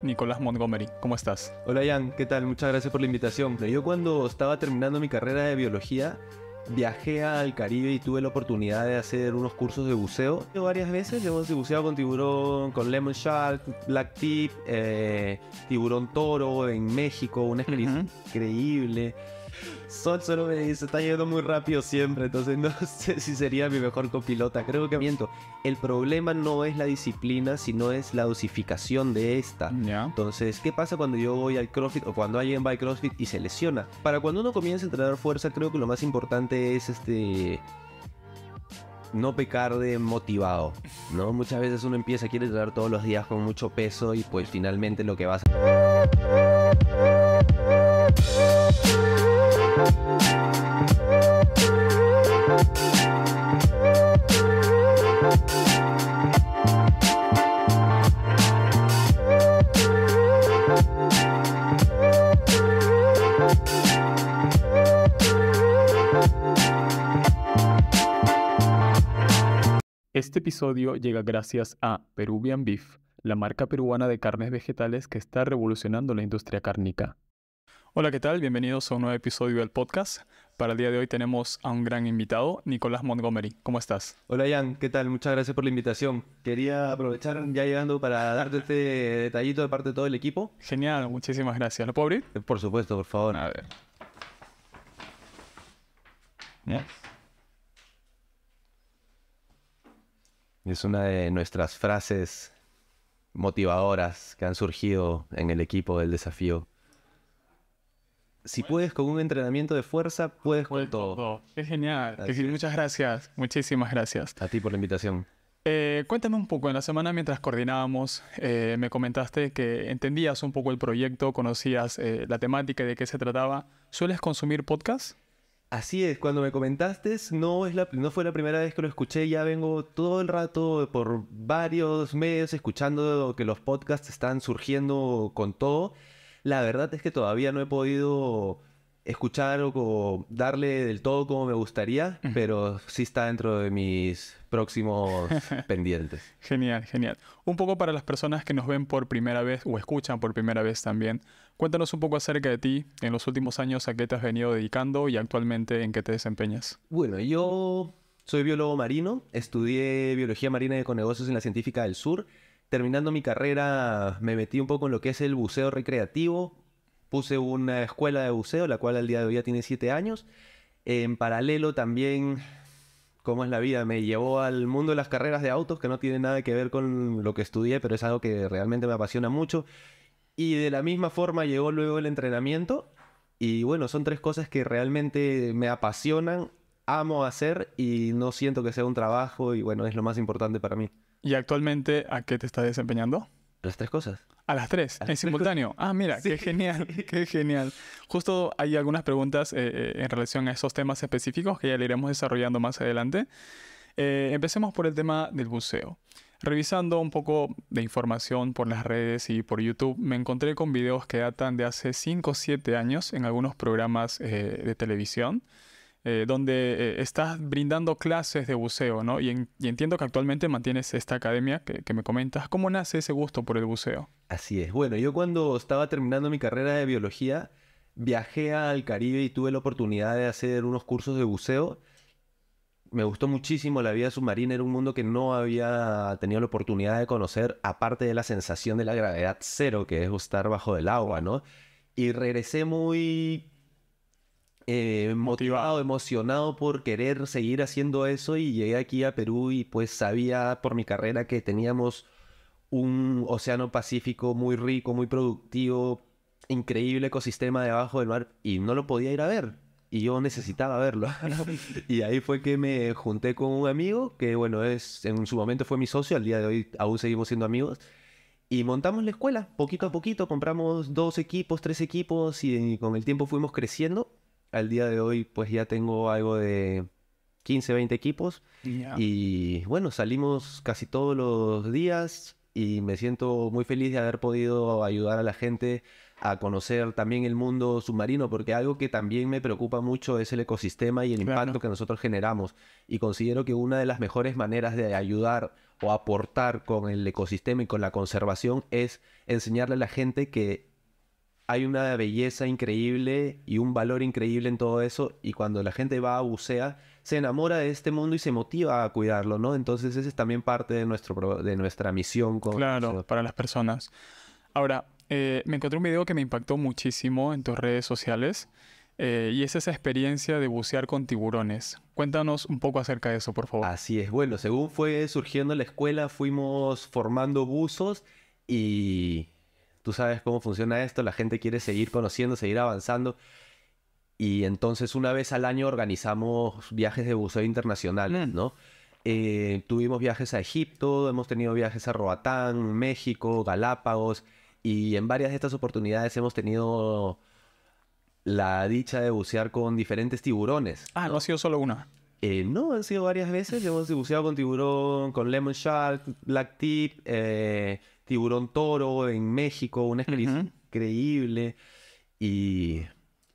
Nicolás Montgomery, ¿cómo estás? Hola Ian. ¿qué tal? Muchas gracias por la invitación. Yo cuando estaba terminando mi carrera de biología, viajé al Caribe y tuve la oportunidad de hacer unos cursos de buceo. Yo varias veces hemos buceado con tiburón, con lemon shark, black tip, eh, tiburón toro en México, una experiencia increíble. Sol solo me dice, está yendo muy rápido siempre, entonces no sé si sería mi mejor copilota. Creo que miento. El problema no es la disciplina, sino es la dosificación de esta. Entonces, ¿qué pasa cuando yo voy al CrossFit o cuando alguien va al CrossFit y se lesiona? Para cuando uno comienza a entrenar fuerza, creo que lo más importante es este no pecar de motivado, ¿no? Muchas veces uno empieza a entrenar todos los días con mucho peso y pues finalmente lo que vas a... Este episodio llega gracias a Peruvian Beef, la marca peruana de carnes vegetales que está revolucionando la industria cárnica. Hola, ¿qué tal? Bienvenidos a un nuevo episodio del podcast. Para el día de hoy tenemos a un gran invitado, Nicolás Montgomery. ¿Cómo estás? Hola, Ian. ¿Qué tal? Muchas gracias por la invitación. Quería aprovechar ya llegando para darte este detallito de parte de todo el equipo. Genial, muchísimas gracias. ¿Lo puedo abrir? Eh, por supuesto, por favor. A ver. Es una de nuestras frases motivadoras que han surgido en el equipo del desafío si puedes con un entrenamiento de fuerza, puedes con todo. Es genial. Muchas gracias. Muchísimas gracias. A ti por la invitación. Eh, cuéntame un poco, en la semana mientras coordinábamos, eh, me comentaste que entendías un poco el proyecto, conocías eh, la temática y de qué se trataba. ¿Sueles consumir podcasts? Así es, cuando me comentaste, no, no fue la primera vez que lo escuché, ya vengo todo el rato por varios medios escuchando que los podcasts están surgiendo con todo. La verdad es que todavía no he podido escuchar o darle del todo como me gustaría, pero sí está dentro de mis próximos pendientes. Genial, genial. Un poco para las personas que nos ven por primera vez o escuchan por primera vez también, cuéntanos un poco acerca de ti, en los últimos años a qué te has venido dedicando y actualmente en qué te desempeñas. Bueno, yo soy biólogo marino, estudié biología marina y con en la Científica del Sur terminando mi carrera me metí un poco en lo que es el buceo recreativo. Puse una escuela de buceo, la cual al día de hoy ya tiene siete años. En paralelo también, ¿cómo es la vida, me llevó al mundo de las carreras de autos, que no tiene nada que ver con lo que estudié, pero es algo que realmente me apasiona mucho. Y de la misma forma llegó luego el entrenamiento. Y bueno, son tres cosas que realmente me apasionan, amo hacer y no siento que sea un trabajo y bueno, es lo más importante para mí. ¿Y actualmente a qué te estás desempeñando? Las tres cosas. A las tres, en simultáneo. ah, mira, qué genial, qué genial. Justo hay algunas preguntas eh, eh, en relación a esos temas específicos que ya le iremos desarrollando más adelante. Eh, empecemos por el tema del buceo. Revisando un poco de información por las redes y por YouTube, me encontré con videos que datan de hace 5 o 7 años en algunos programas de televisión eh, donde eh, estás brindando clases de buceo, ¿no? Y, entiendo que actualmente mantienes esta academia que, me comentas. ¿Cómo nace ese gusto por el buceo? Así es. Bueno, yo cuando estaba terminando mi carrera de biología, viajé al Caribe y tuve la oportunidad de hacer unos cursos de buceo. Me gustó muchísimo la vida submarina, era un mundo que no había tenido la oportunidad de conocer, aparte de la sensación de la gravedad cero, que es estar bajo el agua, ¿no? Y regresé muy eh, motivado, emocionado por querer seguir haciendo eso y llegué aquí a Perú y pues sabía por mi carrera que teníamos un océano Pacífico muy rico, muy productivo, increíble ecosistema debajo del mar y no lo podía ir a ver y yo necesitaba verlo. y ahí fue que me junté con un amigo que bueno, es en su momento fue mi socio, al día de hoy aún seguimos siendo amigos. Y montamos la escuela, poquito a poquito, compramos dos equipos, tres equipos y con el tiempo fuimos creciendo al día de hoy pues ya tengo algo de 15, 20 equipos y bueno, salimos casi todos los días y me siento muy feliz de haber podido ayudar a la gente a conocer también el mundo submarino, porque algo que también me preocupa mucho es el ecosistema y el impacto que nosotros generamos. Y considero que una de las mejores maneras de ayudar o aportar con el ecosistema y con la conservación es enseñarle a la gente que hay una belleza increíble y un valor increíble en todo eso. Y cuando la gente va a bucear, se enamora de este mundo y se motiva a cuidarlo, ¿no? Entonces, esa es también parte de, nuestro, de nuestra misión. Con claro, para las personas. Ahora, eh, me encontré un video que me impactó muchísimo en tus redes sociales. Eh, y es esa experiencia de bucear con tiburones. Cuéntanos un poco acerca de eso, por favor. Así es, bueno, según fue surgiendo la escuela, fuimos formando buzos y tú sabes cómo funciona esto, la gente quiere seguir conociendo, seguir avanzando. Y entonces una vez al año organizamos viajes de buceo internacionales, mm. ¿no? Eh, tuvimos viajes a Egipto, hemos tenido viajes a Roatán, México, Galápagos, y en varias de estas oportunidades hemos tenido la dicha de bucear con diferentes tiburones. Ah, no, ha sido solo una. Eh, no, han sido varias veces. Hemos buceado con tiburón, con lemon shark, black tip, eh, Tiburón Toro en México, una experiencia increíble. Y,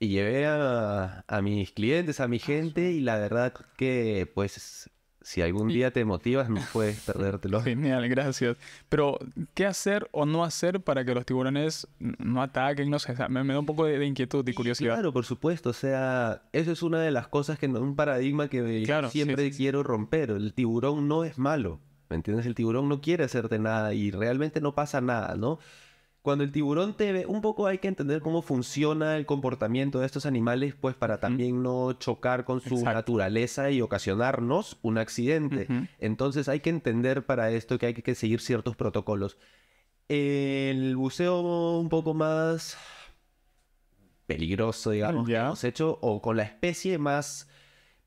llevé a, mis clientes, a mi ah, gente, y la verdad que, pues, si algún día te motivas, no puedes perdértelo. Genial, gracias. Pero, ¿qué hacer o no hacer para que los tiburones no ataquen? No sé, me, da un poco de, inquietud y curiosidad. Claro, por supuesto. O sea, eso es una de las cosas que, un paradigma que siempre quiero romper. El tiburón no es malo. ¿Me entiendes? El tiburón no quiere hacerte nada y realmente no pasa nada, ¿no? Cuando el tiburón te ve, un poco hay que entender cómo funciona el comportamiento de estos animales, pues para también no chocar con su naturaleza y ocasionarnos un accidente. Entonces hay que entender para esto que hay que seguir ciertos protocolos. El buceo un poco más peligroso, digamos, que hemos hecho, o con la especie más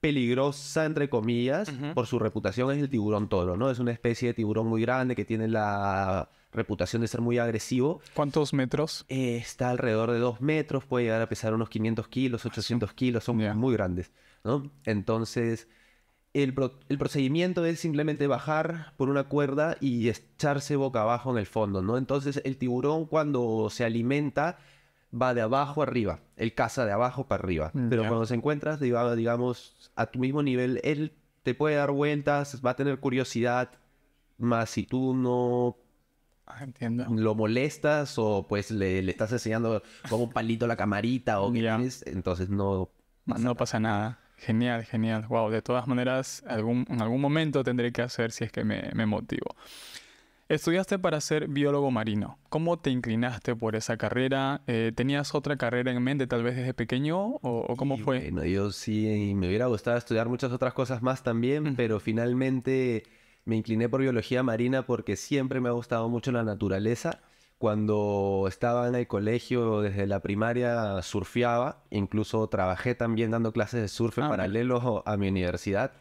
peligrosa, entre comillas, por su reputación es el tiburón toro, ¿no? Es una especie de tiburón muy grande que tiene la reputación de ser muy agresivo. ¿Cuántos metros? Eh, está alrededor de dos metros, puede llegar a pesar unos 500 kilos, 800 ah, kilos, son muy grandes, ¿no? Entonces, el, el, procedimiento es simplemente bajar por una cuerda y echarse boca abajo en el fondo, ¿no? Entonces, el tiburón cuando se alimenta va de abajo arriba, él caza de abajo para arriba. Mm, Pero cuando se encuentras, digamos, a tu mismo nivel, él te puede dar vueltas, va a tener curiosidad, más si tú no ah, lo molestas o pues le, estás enseñando ...como un palito la camarita o qué entonces no pasa No nada. pasa nada. Genial, genial. Wow, de todas maneras, algún, en algún momento tendré que hacer si es que me, me motivo. Estudiaste para ser biólogo marino. ¿Cómo te inclinaste por esa carrera? Eh, ¿Tenías otra carrera en mente tal vez desde pequeño o, cómo fue? Bueno, yo sí me hubiera gustado estudiar muchas otras cosas más también, pero finalmente me incliné por biología marina porque siempre me ha gustado mucho la naturaleza. Cuando estaba en el colegio, desde la primaria, surfeaba. Incluso trabajé también dando clases de surf paralelos ah, paralelo a mi universidad.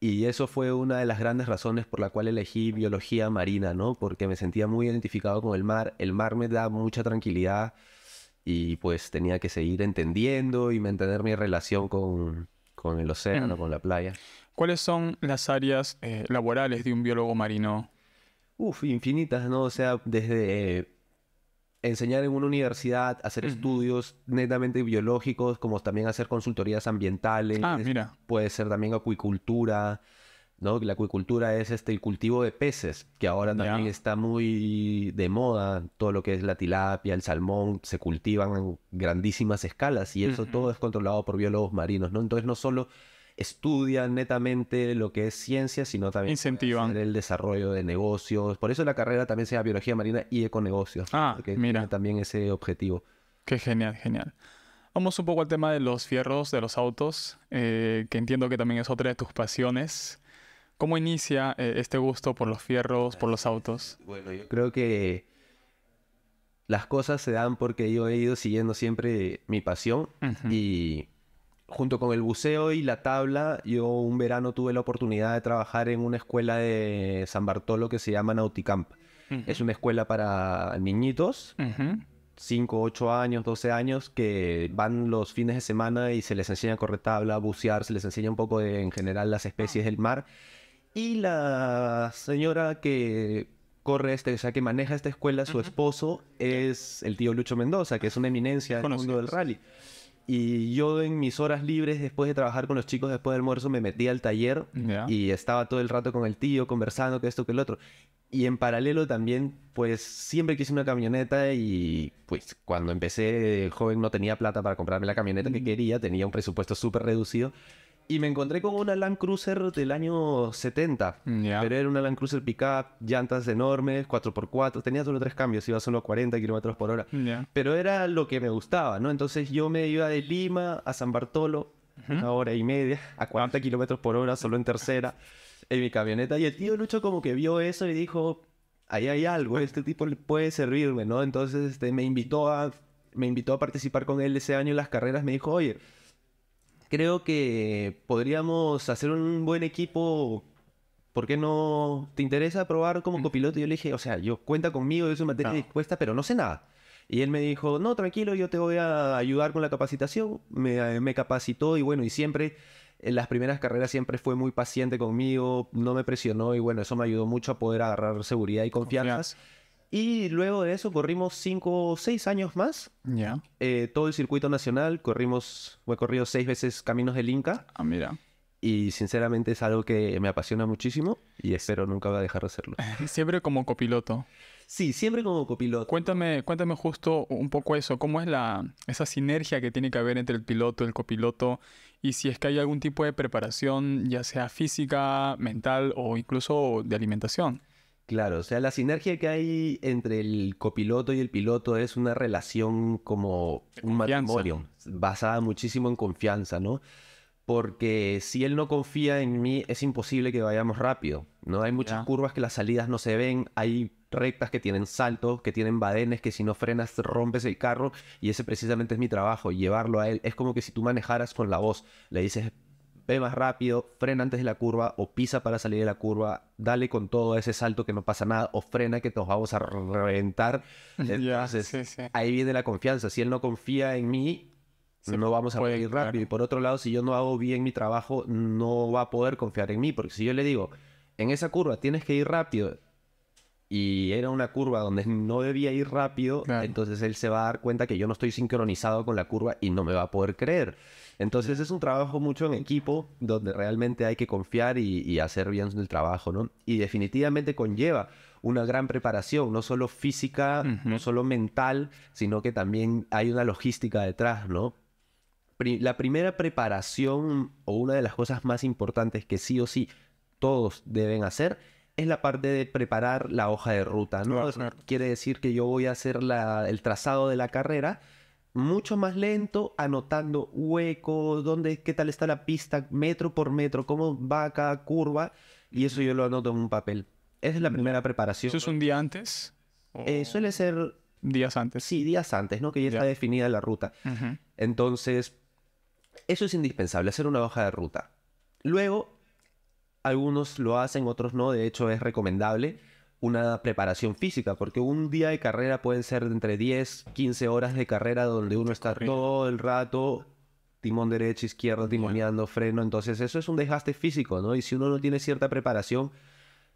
Y eso fue una de las grandes razones por la cual elegí biología marina, ¿no? Porque me sentía muy identificado con el mar. El mar me da mucha tranquilidad y pues tenía que seguir entendiendo y mantener mi relación con, con el océano, mm. con la playa. ¿Cuáles son las áreas eh, laborales de un biólogo marino? Uf, infinitas, ¿no? O sea, desde enseñar en una universidad, hacer estudios netamente biológicos, como también hacer consultorías ambientales. Ah, puede ser también acuicultura, ¿no? La acuicultura es este, el cultivo de peces, que ahora también está muy de moda. Todo lo que es la tilapia, el salmón, se cultivan en grandísimas escalas y eso todo es controlado por biólogos marinos, ¿no? Entonces no solo estudian netamente lo que es ciencia, sino también el desarrollo de negocios. Por eso la carrera también se llama Biología Marina y Econegocios. Ah, porque mira. también ese objetivo. Qué genial, genial. Vamos un poco al tema de los fierros, de los autos, eh, que entiendo que también es otra de tus pasiones. ¿Cómo inicia eh, este gusto por los fierros, por los autos? Bueno, yo creo que las cosas se dan porque yo he ido siguiendo siempre mi pasión y junto con el buceo y la tabla, yo un verano tuve la oportunidad de trabajar en una escuela de San Bartolo que se llama Nauticamp. Es una escuela para niñitos, cinco, 5, 8 años, 12 años, que van los fines de semana y se les enseña a correr tabla, bucear, se les enseña un poco en general las especies del mar. Y la señora que corre este, o sea, que maneja esta escuela, su esposo es el tío Lucho Mendoza, que es una eminencia del mundo del rally. Y yo en mis horas libres, después de trabajar con los chicos, después del almuerzo, me metía al taller y estaba todo el rato con el tío conversando, que esto, que el otro. Y en paralelo también, pues siempre quise una camioneta y pues cuando empecé joven no tenía plata para comprarme la camioneta que quería, tenía un presupuesto súper reducido. Y me encontré con una Land Cruiser del año 70. Pero era una Land Cruiser pickup, llantas enormes, 4x4. Tenía solo tres cambios, iba solo a 40 kilómetros por hora. Pero era lo que me gustaba, ¿no? Entonces yo me iba de Lima a San Bartolo, una hora y media, a 40 kilómetros por hora, solo en tercera, en mi camioneta. Y el tío Lucho como que vio eso y dijo, ahí hay algo, este tipo puede servirme, ¿no? Entonces este, me, invitó a, me invitó a participar con él ese año en las carreras. Me dijo, oye creo que podríamos hacer un buen equipo. ¿Por qué no te interesa probar como mm. copiloto? Y yo le dije, o sea, yo cuenta conmigo, yo soy materia no. dispuesta, pero no sé nada. Y él me dijo, no, tranquilo, yo te voy a ayudar con la capacitación. Me, capacitó y bueno, y siempre en las primeras carreras siempre fue muy paciente conmigo, no me presionó y bueno, eso me ayudó mucho a poder agarrar seguridad y confianza. Y luego de eso corrimos cinco o seis años más. Ya. Eh, todo el circuito nacional, corrimos, he corrido seis veces Caminos del Inca. Ah, mira. Y sinceramente es algo que me apasiona muchísimo y espero nunca voy a dejar de hacerlo. Siempre como copiloto. Sí, siempre como copiloto. Cuéntame, cuéntame justo un poco eso, cómo es la, esa sinergia que tiene que haber entre el piloto el copiloto y si es que hay algún tipo de preparación, ya sea física, mental o incluso de alimentación. Claro, o sea, la sinergia que hay entre el copiloto y el piloto es una relación como un matrimonio, basada muchísimo en confianza, ¿no? Porque si él no confía en mí, es imposible que vayamos rápido, ¿no? Hay muchas curvas que las salidas no se ven, hay rectas que tienen saltos, que tienen badenes, que si no frenas rompes el carro y ese precisamente es mi trabajo, llevarlo a él. Es como que si tú manejaras con la voz, le dices, ve más rápido, frena antes de la curva o pisa para salir de la curva, dale con todo ese salto que no pasa nada o frena que nos vamos a reventar. Entonces, ahí viene la confianza. Si él no confía en mí, no vamos a poder ir rápido. Y por otro lado, si yo no hago bien mi trabajo, no va a poder confiar en mí. Porque si yo le digo, en esa curva tienes que ir rápido, y era una curva donde no debía ir rápido, entonces él se va a dar cuenta que yo no estoy sincronizado con la curva y no me va a poder creer. Entonces es un trabajo mucho en equipo, donde realmente hay que confiar y, hacer bien el trabajo, ¿no? Y definitivamente conlleva una gran preparación, no solo física, no solo mental, sino que también hay una logística detrás, ¿no? la primera preparación o una de las cosas más importantes que sí o sí todos deben hacer es la parte de preparar la hoja de ruta, ¿no? Quiere decir que yo voy a hacer el trazado de la carrera, mucho más lento, anotando huecos, dónde, qué tal está la pista, metro por metro, cómo va cada curva, y eso yo lo anoto en un papel. Esa es la primera preparación. ¿Eso es un día antes? Eh, suele ser... Días antes. Sí, días antes, ¿no? Que ya está definida la ruta. Entonces, eso es indispensable, hacer una hoja de ruta. Luego, algunos lo hacen, otros no, de hecho es recomendable una preparación física, porque un día de carrera pueden ser entre 10, 15 horas de carrera donde uno está todo el rato timón derecho, izquierdo, timoneando, freno, entonces eso es un desgaste físico, ¿no? Y si uno no tiene cierta preparación,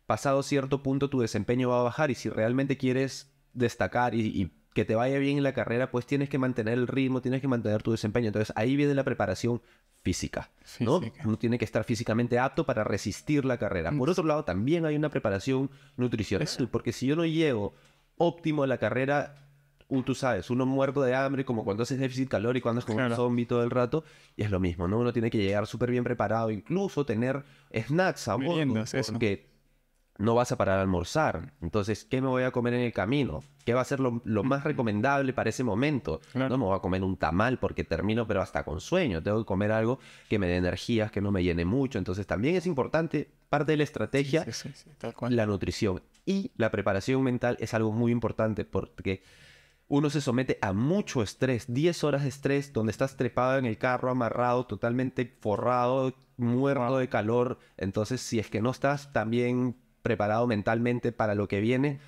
pasado cierto punto tu desempeño va a bajar y si realmente quieres destacar y que te vaya bien en la carrera, pues tienes que mantener el ritmo, tienes que mantener tu desempeño. Entonces ahí viene la preparación física, ¿no? Uno tiene que estar físicamente apto para resistir la carrera. Por otro lado, también hay una preparación nutricional, porque si yo no llego óptimo a la carrera, tú sabes, uno muerto de hambre, como cuando haces déficit calórico, es como un zombie todo el rato, y es lo mismo, ¿no? Uno tiene que llegar súper bien preparado, incluso tener snacks a bordo, porque no vas a parar a almorzar. Entonces, ¿qué me voy a comer en el camino? ¿Qué va a ser lo, mm. más recomendable para ese momento? No me voy a comer un tamal porque termino, pero hasta con sueño. Tengo que comer algo que me dé energías, que no me llene mucho. Entonces, también es importante, parte de la estrategia, la nutrición. Y la preparación mental es algo muy importante porque uno se somete a mucho estrés, 10 horas de estrés, donde estás trepado en el carro, amarrado, totalmente forrado, muerto de calor. Entonces, si es que no estás también preparado mentalmente para lo que viene,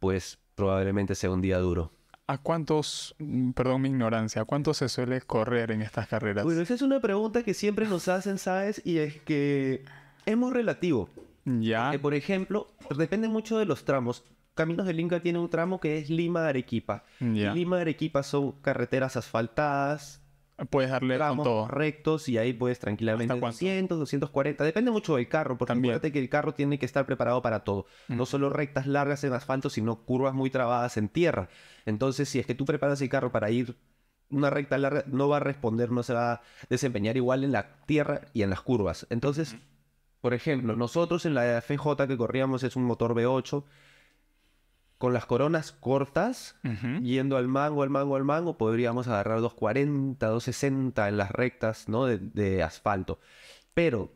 pues probablemente sea un día duro. ¿A cuántos, perdón mi ignorancia, a cuántos se suele correr en estas carreras? Bueno, esa es una pregunta que siempre nos hacen, ¿sabes? Y es que es muy relativo. Ya. por ejemplo, depende mucho de los tramos. Caminos del Inca tiene un tramo que es Lima-Arequipa. Lima-Arequipa son carreteras asfaltadas, Puedes darle con todo. rectos y ahí puedes tranquilamente 200, 240. Depende mucho del carro, porque fíjate que el carro tiene que estar preparado para todo. No solo rectas largas en asfalto, sino curvas muy trabadas en tierra. Entonces, si es que tú preparas el carro para ir una recta larga, no va a responder, no se va a desempeñar igual en la tierra y en las curvas. Entonces, por ejemplo, nosotros en la FJ que corríamos es un motor V8 con las coronas cortas, yendo al mango, al mango, al mango, podríamos agarrar 240, 260 en las rectas ¿no? de, asfalto. Pero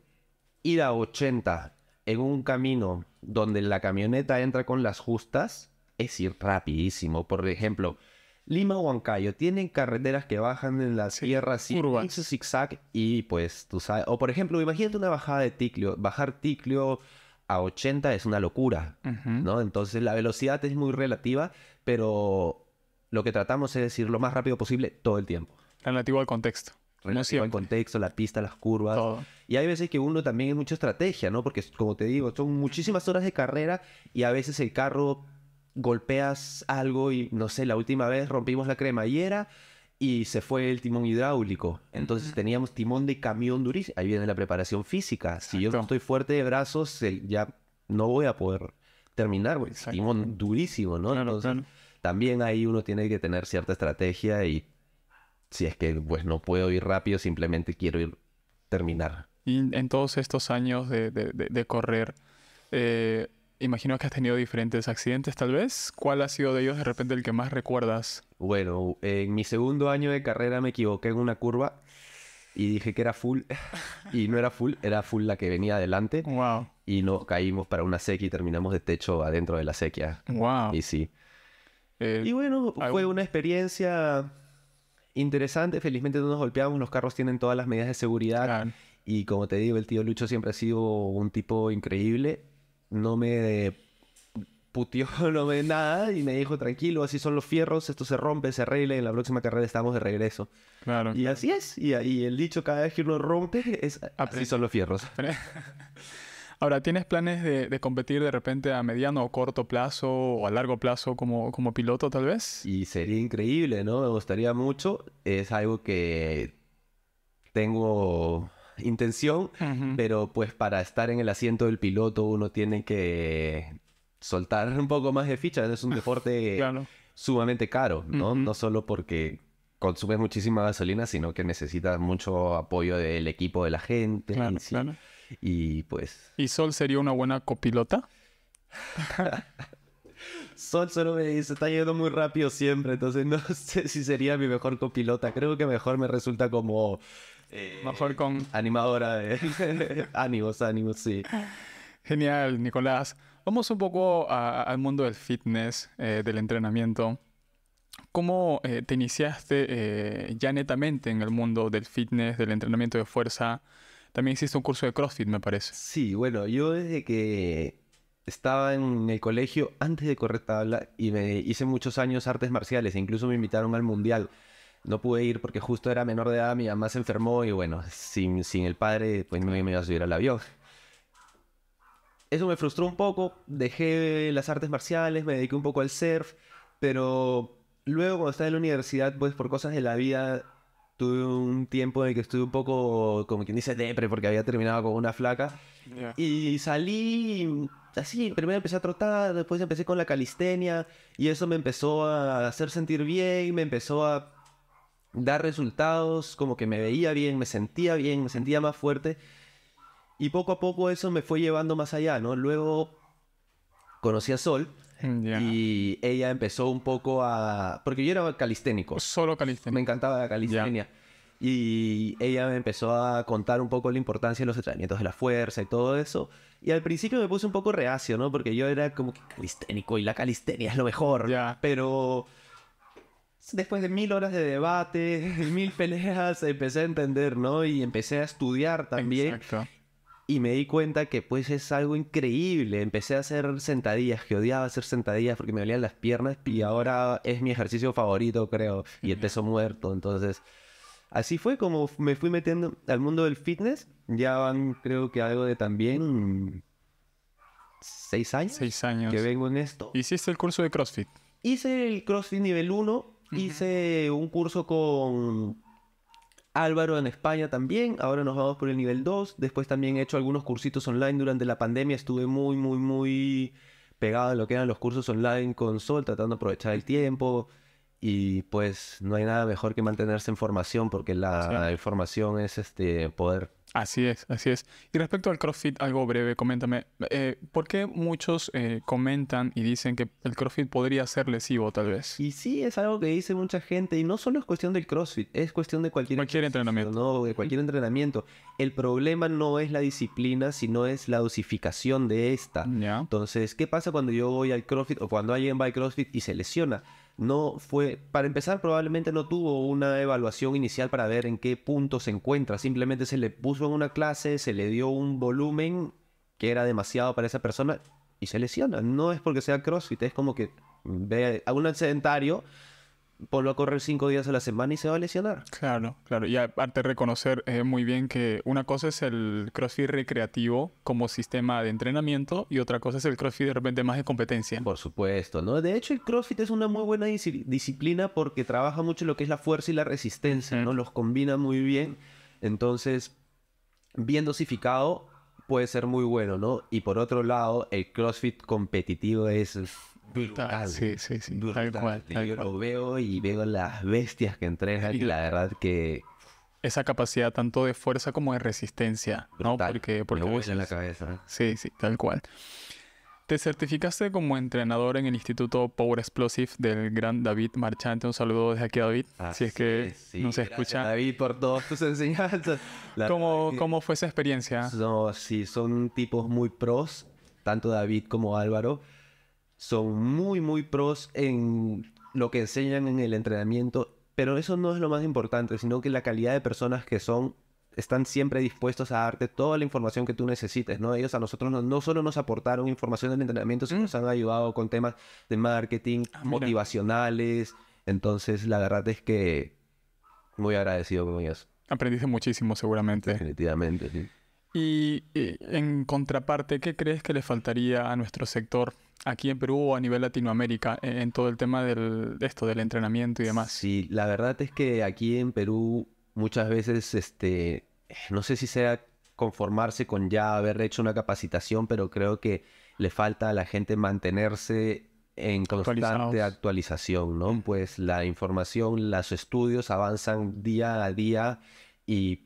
ir a 80 en un camino donde la camioneta entra con las justas es ir rapidísimo. Por ejemplo, Lima Huancayo tienen carreteras que bajan en la sierra y zigzag y pues tú sabes, o por ejemplo, imagínate una bajada de Ticlio, bajar Ticlio a 80 es una locura, ¿no? Entonces la velocidad es muy relativa, pero lo que tratamos es decir lo más rápido posible todo el tiempo. Relativo al contexto. Relativo al contexto, la pista, las curvas. Y hay veces que uno también es mucha estrategia, ¿no? Porque como te digo, son muchísimas horas de carrera y a veces el carro golpeas algo y no sé, la última vez rompimos la cremallera y se fue el timón hidráulico. Entonces teníamos timón de camión durísimo. Ahí viene la preparación física. Si yo no estoy fuerte de brazos, ya no voy a poder terminar, güey. Timón durísimo, ¿no? También ahí uno tiene que tener cierta estrategia y si es que pues no puedo ir rápido, simplemente quiero ir terminar. Y en todos estos años de, correr, eh, Imagino que has tenido diferentes accidentes, tal vez. ¿Cuál ha sido de ellos de repente el que más recuerdas? Bueno, en mi segundo año de carrera me equivoqué en una curva y dije que era full y no era full, era full la que venía adelante. Wow. Y nos caímos para una sequía y terminamos de techo adentro de la sequía. Wow. Y sí. Eh, y bueno, fue una experiencia interesante. Felizmente no nos golpeamos, los carros tienen todas las medidas de seguridad. Y como te digo, el tío Lucho siempre ha sido un tipo increíble no me putió, no me nada y me dijo, tranquilo, así son los fierros, esto se rompe, se arregla y en la próxima carrera estamos de regreso. Claro. Y así es, y, el dicho cada vez que uno rompe es, así son los fierros. Ahora, ¿tienes planes de, competir de repente a mediano o corto plazo o a largo plazo como, como piloto tal vez? Y sería increíble, ¿no? Me gustaría mucho. Es algo que tengo intención, pero pues para estar en el asiento del piloto uno tiene que soltar un poco más de fichas. Es un deporte sumamente caro, ¿no? No solo porque consumes muchísima gasolina, sino que necesitas mucho apoyo del equipo de la gente. y, pues... ¿Y Sol sería una buena copilota? Sol solo me dice, está yendo muy rápido siempre, entonces no sé si sería mi mejor copilota. Creo que mejor me resulta como eh, Mejor con. Animadora de. ánimos, ánimos, sí. Genial, Nicolás. Vamos un poco al mundo del fitness, eh, del entrenamiento. ¿Cómo eh, te iniciaste ya netamente en el mundo del fitness, del entrenamiento de fuerza? También hiciste un curso de CrossFit, me parece. Sí, bueno, yo desde que estaba en el colegio, antes de correr tabla, y me hice muchos años artes marciales, e incluso me invitaron al mundial no pude ir porque justo era menor de edad, mi mamá se enfermó y bueno, sin, el padre, pues no me, iba a subir al avión. Eso me frustró un poco, dejé las artes marciales, me dediqué un poco al surf, pero luego cuando estaba en la universidad, pues por cosas de la vida, tuve un tiempo en el que estuve un poco, como quien dice, depre, porque había terminado con una flaca. Y salí así, primero empecé a trotar, después empecé con la calistenia, y eso me empezó a hacer sentir bien, me empezó a dar resultados, como que me veía bien, me sentía bien, me sentía más fuerte. Y poco a poco eso me fue llevando más allá, ¿no? Luego conocí a Sol y ella empezó un poco a... Porque yo era calisténico. Solo calisténico. Me encantaba la calistenia. Y ella me empezó a contar un poco la importancia de los entrenamientos de la fuerza y todo eso. Y al principio me puse un poco reacio, ¿no? Porque yo era como que calisténico y la calistenia es lo mejor. Ya. Pero después de mil horas de debate, mil peleas, empecé a entender, ¿no? Y empecé a estudiar también. Exacto. Y me di cuenta que pues es algo increíble. Empecé a hacer sentadillas, que odiaba hacer sentadillas porque me dolían las piernas y ahora es mi ejercicio favorito, creo. Y el peso muerto, entonces... Así fue como me fui metiendo al mundo del fitness. Ya van, creo que algo de también... ¿Seis años? Seis años. Que vengo en esto. ¿Hiciste el curso de CrossFit? Hice el CrossFit nivel 1 Hice un curso con Álvaro en España también, ahora nos vamos por el nivel 2, después también he hecho algunos cursitos online durante la pandemia, estuve muy, muy, muy pegado a lo que eran los cursos online con Sol, tratando de aprovechar el tiempo, y pues no hay nada mejor que mantenerse en formación porque la formación es este poder. Así es, así es. Y respecto al CrossFit, algo breve, coméntame, eh, ¿por qué muchos eh, comentan y dicen que el CrossFit podría ser lesivo tal vez? Y sí, es algo que dice mucha gente y no solo es cuestión del CrossFit, es cuestión de cualquier, cualquier entrenamiento. No, de cualquier entrenamiento. El problema no es la disciplina, sino es la dosificación de esta. Entonces, ¿qué pasa cuando yo voy al CrossFit o cuando alguien va al CrossFit y se lesiona? no fue, para empezar, probablemente no tuvo una evaluación inicial para ver en qué punto se encuentra. Simplemente se le puso en una clase, se le dio un volumen que era demasiado para esa persona y se lesiona. No es porque sea CrossFit, es como que ve a un sedentario Ponlo a correr cinco días a la semana y se va a lesionar. Claro, claro. Y aparte reconocer eh, muy bien que una cosa es el CrossFit recreativo como sistema de entrenamiento y otra cosa es el CrossFit de repente más de competencia. Por supuesto, ¿no? De hecho, el CrossFit es una muy buena disciplina porque trabaja mucho lo que es la fuerza y la resistencia, ¿no? Los combina muy bien. Entonces, bien dosificado puede ser muy bueno, ¿no? Y por otro lado, el CrossFit competitivo es Sí, sí, sí. Tal cual, yo lo veo y veo las bestias que entregan y la verdad que... Esa capacidad tanto de fuerza como de resistencia, ¿no? Porque... porque Me en la cabeza. ¿eh? Sí, sí, tal cual. Te certificaste como entrenador en el Instituto Power Explosive del gran David Marchante. Un saludo desde aquí David. Así es que no se escucha. David, por todas tus enseñanzas. ¿Cómo, ¿Cómo, fue esa experiencia? sí, son tipos muy pros, tanto David como Álvaro son muy, muy pros en lo que enseñan en el entrenamiento, pero eso no es lo más importante, sino que la calidad de personas que son están siempre dispuestos a darte toda la información que tú necesites, ¿no? Ellos a nosotros no, solo nos aportaron información del entrenamiento, sino que mm. nos han ayudado con temas de marketing, ah, motivacionales. Entonces, la verdad es que muy agradecido con ellos. Aprendiste muchísimo, seguramente. Definitivamente, sí. Y en contraparte, ¿qué crees que le faltaría a nuestro sector aquí en Perú o a nivel Latinoamérica eh, en, todo el tema del, de esto del entrenamiento y demás? Sí, la verdad es que aquí en Perú muchas veces, este, no sé si sea conformarse con ya haber hecho una capacitación, pero creo que le falta a la gente mantenerse en constante actualización, ¿no? Mm. Pues la información, los estudios avanzan día a día y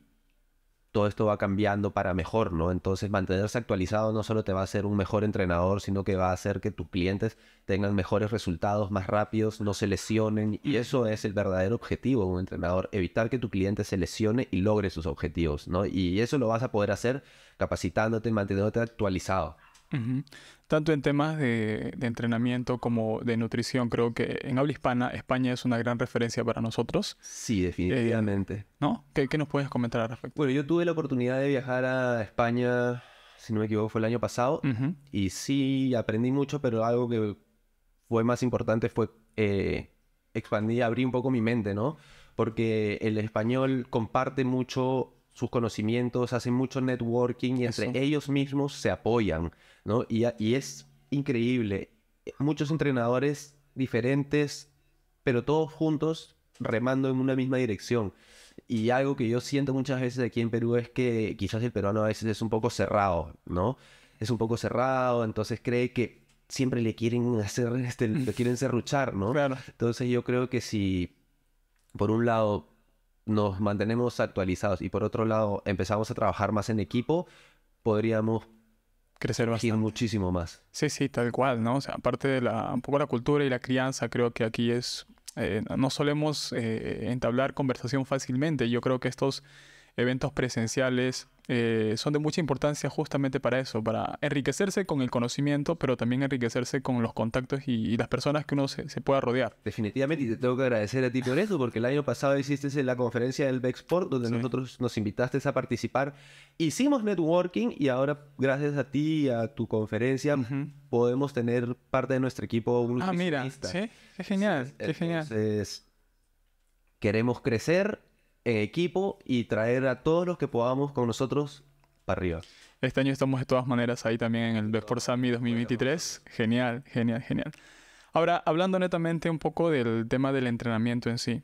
todo esto va cambiando para mejor, ¿no? Entonces mantenerse actualizado no solo te va a hacer un mejor entrenador, sino que va a hacer que tus clientes tengan mejores resultados más rápidos, no se lesionen. Y eso es el verdadero objetivo de un entrenador, evitar que tu cliente se lesione y logre sus objetivos, ¿no? Y eso lo vas a poder hacer capacitándote, manteniéndote actualizado. Tanto en temas de, entrenamiento como de nutrición, creo que en habla hispana España es una gran referencia para nosotros. Sí, eh, definitivamente. ¿No? ¿Qué, nos puedes comentar al respecto? Bueno, yo tuve la oportunidad de viajar a España, si no me equivoco, fue el año pasado, y sí, aprendí mucho, pero algo que fue más importante fue eh, expandir, abrir un poco mi mente, ¿no? Porque el español comparte mucho sus conocimientos, hacen mucho networking y entre ellos mismos se apoyan, ¿no? Y, es increíble. Muchos entrenadores diferentes, pero todos juntos remando en una misma dirección. Y algo que yo siento muchas veces aquí en Perú es que quizás el peruano a veces es un poco cerrado, ¿no? Es un poco cerrado, entonces cree que siempre le quieren hacer, este, le quieren cerruchar, ¿no? Claro. Entonces yo creo que si, por un lado, nos mantenemos actualizados y por otro lado empezamos a trabajar más en equipo, podríamos crecer muchísimo más. Sí, sí, tal cual, ¿no? O sea, aparte de la, un poco la cultura y la crianza, creo que aquí es, eh, no solemos eh, entablar conversación fácilmente. Yo creo que estos eventos presenciales eh, son de mucha importancia justamente para eso, para enriquecerse con el conocimiento, pero también enriquecerse con los contactos y, las personas que uno se, pueda rodear. Definitivamente, y te tengo que agradecer a ti por eso, porque el año pasado hiciste la conferencia del Bexport, donde nosotros nos invitaste a participar. Hicimos networking y ahora, gracias a ti y a tu conferencia, podemos tener parte de nuestro equipo Ah, mira, sí, es genial, es genial. Entonces, queremos crecer en equipo y traer a todos los que podamos con nosotros para arriba. Este año estamos de todas maneras ahí también en el for Summit 2023. Genial, genial, genial. Ahora, hablando netamente un poco del tema del entrenamiento en sí,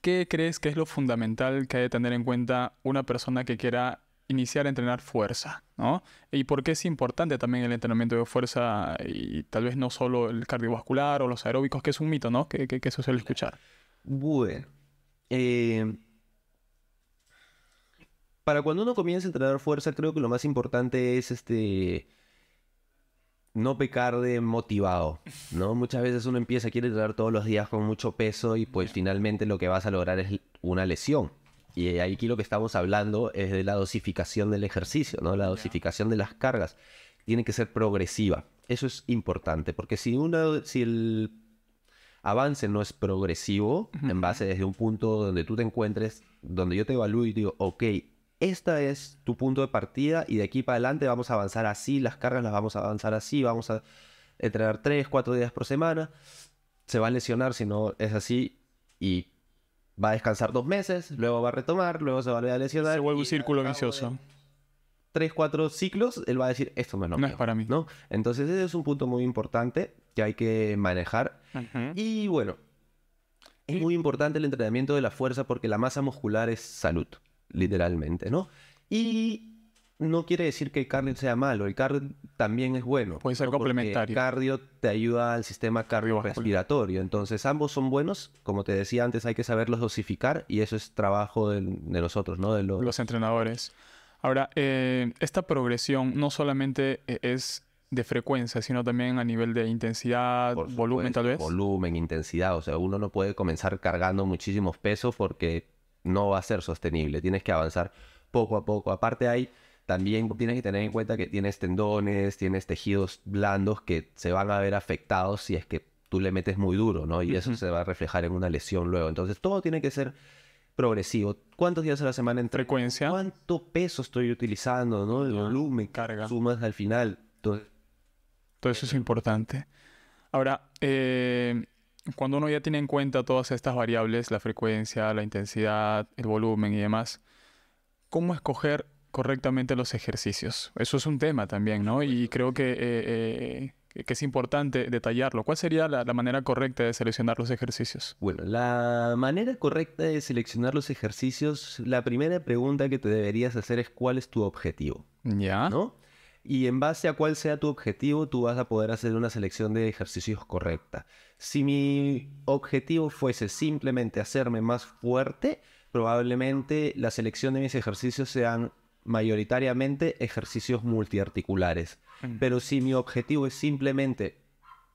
¿qué crees que es lo fundamental que hay que tener en cuenta una persona que quiera iniciar a entrenar fuerza? ¿no? ¿Y por qué es importante también el entrenamiento de fuerza y tal vez no solo el cardiovascular o los aeróbicos, que es un mito ¿no? que, que, se suele escuchar? Bueno, eh, para cuando uno comienza a entrenar fuerza, creo que lo más importante es este no pecar de motivado, ¿no? Muchas veces uno empieza, quiere entrenar todos los días con mucho peso y pues finalmente lo que vas a lograr es una lesión. Y eh, aquí lo que estamos hablando es de la dosificación del ejercicio, ¿no? La dosificación de las cargas. Tiene que ser progresiva. Eso es importante, porque si, uno, si el avance no es progresivo, en base desde un punto donde tú te encuentres, donde yo te evalúo y digo, ok, esta es tu punto de partida y de aquí para adelante vamos a avanzar así, las cargas las vamos a avanzar así, vamos a entrenar tres, cuatro días por semana, se va a lesionar si no es así y va a descansar dos meses, luego va a retomar, luego se va a lesionar. Se vuelve un círculo vicioso. ...tres, cuatro ciclos, él va a decir, esto no es, no para mí. ¿no? Entonces ese es un punto muy importante que hay que manejar. Y bueno, es muy importante el entrenamiento de la fuerza porque la masa muscular es salud, literalmente, ¿no? Y no quiere decir que el cardio sea malo, el cardio también es bueno. Puede ser complementario. El cardio te ayuda al sistema ...cardio-respiratorio. entonces ambos son buenos, como te decía antes, hay que saberlos dosificar y eso es trabajo de, los nosotros, ¿no? De los, los entrenadores. Ahora, eh, esta progresión no solamente eh, es de frecuencia, sino también a nivel de intensidad, volumen tal vez. Volumen, intensidad, o sea, uno no puede comenzar cargando muchísimos pesos porque no va a ser sostenible, tienes que avanzar poco a poco. Aparte hay, también tienes que tener en cuenta que tienes tendones, tienes tejidos blandos que se van a ver afectados si es que tú le metes muy duro, ¿no? Y eso se va a reflejar en una lesión luego. Entonces todo tiene que ser progresivo. ¿Cuántos días a la semana en Frecuencia. ¿Cuánto peso estoy utilizando? ¿no? El volumen, carga. Sumas al final. Todo eso es importante. Ahora, eh, cuando uno ya tiene en cuenta todas estas variables, la frecuencia, la intensidad, el volumen y demás, ¿cómo escoger correctamente los ejercicios? Eso es un tema también, ¿no? Y creo que eh, eh, que, es importante detallarlo. ¿Cuál sería la, la, manera correcta de seleccionar los ejercicios? Bueno, la manera correcta de seleccionar los ejercicios, la primera pregunta que te deberías hacer es cuál es tu objetivo. Ya. ¿No? Y en base a cuál sea tu objetivo, tú vas a poder hacer una selección de ejercicios correcta. Si mi objetivo fuese simplemente hacerme más fuerte, probablemente la selección de mis ejercicios sean mayoritariamente ejercicios multiarticulares. Mm. Pero si mi objetivo es simplemente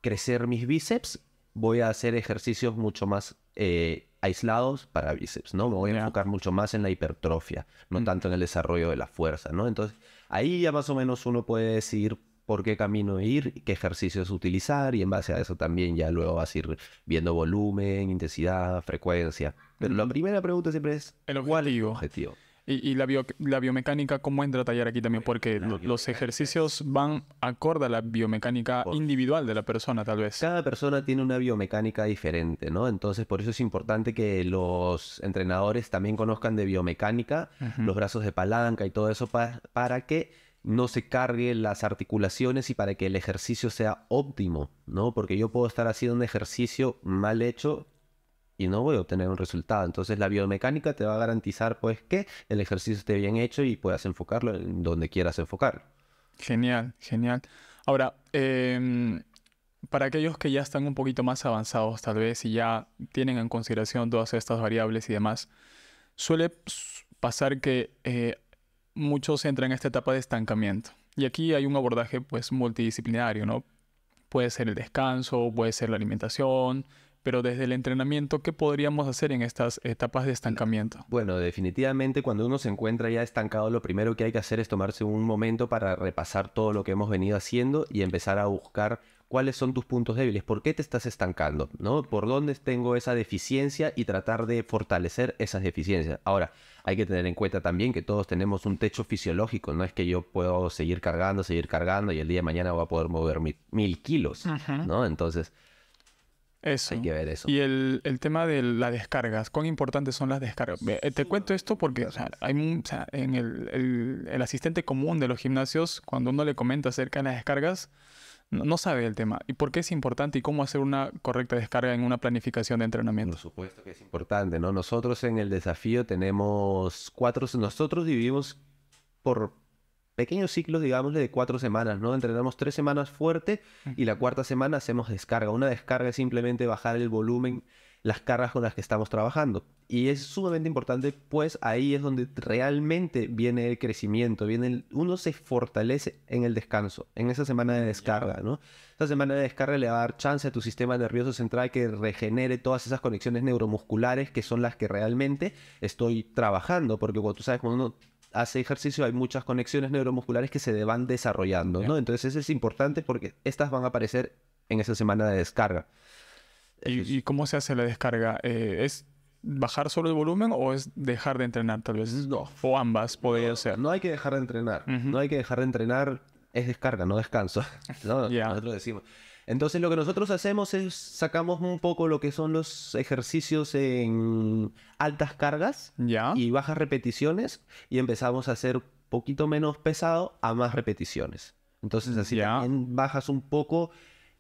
crecer mis bíceps, voy a hacer ejercicios mucho más eh, aislados para bíceps, ¿no? Me voy a enfocar mucho más en la hipertrofia, no mm. tanto en el desarrollo de la fuerza, ¿no? Entonces, ahí ya más o menos uno puede decir por qué camino ir, qué ejercicios utilizar y en base a eso también ya luego vas a ir viendo volumen, intensidad, frecuencia. Pero la mm. primera pregunta siempre es, ¿cuál es el objetivo? Y, la, la, biomecánica, ¿cómo entra a tallar aquí también? Porque los ejercicios van acorde a la biomecánica individual de la persona, tal vez. Cada persona tiene una biomecánica diferente, ¿no? Entonces, por eso es importante que los entrenadores también conozcan de biomecánica, los brazos de palanca y todo eso, para que no se carguen las articulaciones y para que el ejercicio sea óptimo, ¿no? Porque yo puedo estar haciendo un ejercicio mal hecho y no voy a obtener un resultado. Entonces la biomecánica te va a garantizar pues que el ejercicio esté bien hecho y puedas enfocarlo en donde quieras enfocarlo. Genial, genial. Ahora, em, para aquellos que ya están un poquito más avanzados tal vez y ya tienen en consideración todas estas variables y demás, suele pasar que eh, muchos entran en esta etapa de estancamiento. Y aquí hay un abordaje pues multidisciplinario, ¿no? Puede ser el descanso, puede ser la alimentación, pero desde el entrenamiento, ¿qué podríamos hacer en estas etapas de estancamiento? Bueno, definitivamente cuando uno se encuentra ya estancado, lo primero que hay que hacer es tomarse un momento para repasar todo lo que hemos venido haciendo y empezar a buscar cuáles son tus puntos débiles, por qué te estás estancando, ¿no? Por dónde tengo esa deficiencia y tratar de fortalecer esas deficiencias. Ahora, hay que tener en cuenta también que todos tenemos un techo fisiológico, no es que yo puedo seguir cargando, seguir cargando y el día de mañana voy a poder mover mil kilos, ¿no? Entonces eso. que ver eso. Y el, tema de las descargas, ¿cuán importantes son las descargas? Eh, te cuento esto porque hay en el, asistente común de los gimnasios, cuando uno le comenta acerca de las descargas, no, sabe el tema. ¿Y por qué es importante y cómo hacer una correcta descarga en una planificación de entrenamiento? Por supuesto que es importante, ¿no? Nosotros en el desafío tenemos cuatro, nosotros dividimos por pequeños ciclos, digamos, de cuatro semanas, ¿no? Entrenamos tres semanas fuerte y la cuarta semana hacemos descarga. Una descarga es simplemente bajar el volumen, las cargas con las que estamos trabajando. Y es sumamente importante, pues ahí es donde realmente viene el crecimiento, viene el, uno se fortalece en el descanso, en esa semana de descarga, ¿no? Esa semana de descarga le va a dar chance a tu sistema nervioso central que regenere todas esas conexiones neuromusculares que son las que realmente estoy trabajando, porque cuando tú sabes, cuando uno hace ejercicio hay muchas conexiones neuromusculares que se van desarrollando, ¿no? Entonces eso es importante porque estas van a aparecer en esa semana de descarga. ¿Y, cómo se hace la descarga? Eh, ¿Es bajar solo el volumen o es dejar de entrenar tal vez? No. O ambas podría ser. No hay que dejar de entrenar. No hay que dejar de entrenar. Es descarga, no descanso. no, Nosotros decimos. Entonces lo que nosotros hacemos es sacamos un poco lo que son los ejercicios en altas cargas y bajas repeticiones y empezamos a hacer poquito menos pesado a más repeticiones. Entonces así también bajas un poco